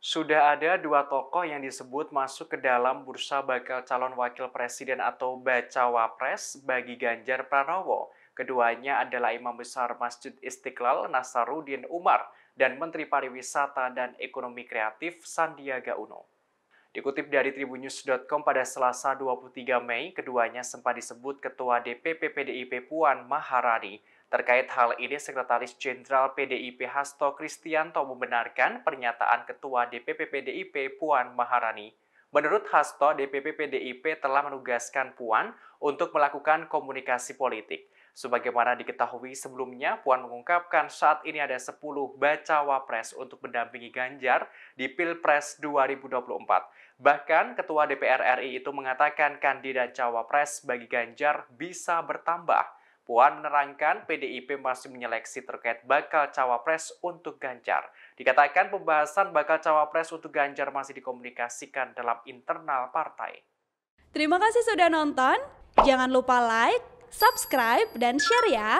sudah ada dua tokoh yang disebut masuk ke dalam bursa bakal calon wakil presiden atau bacawapres bagi Ganjar Pranowo. Keduanya adalah Imam Besar Masjid Istiqlal Nasaruddin Umar dan Menteri Pariwisata dan Ekonomi Kreatif Sandiaga Uno. Dikutip dari tribunnews.com pada Selasa 23 Mei, keduanya sempat disebut Ketua DPP PDIP Puan Maharani Terkait hal ini, Sekretaris Jenderal PDIP Hasto Kristianto membenarkan pernyataan Ketua DPP PDIP Puan Maharani. Menurut Hasto, DPP PDIP telah menugaskan Puan untuk melakukan komunikasi politik. Sebagaimana diketahui sebelumnya, Puan mengungkapkan saat ini ada 10 bacawa pres untuk mendampingi Ganjar di Pilpres 2024. Bahkan Ketua DPR RI itu mengatakan kandidat cawapres bagi Ganjar bisa bertambah. Puan menerangkan PDIP masih menyeleksi terkait bakal cawapres untuk Ganjar. Dikatakan pembahasan bakal cawapres untuk Ganjar masih dikomunikasikan dalam internal partai. Terima kasih sudah nonton. Jangan lupa like, subscribe, dan share ya.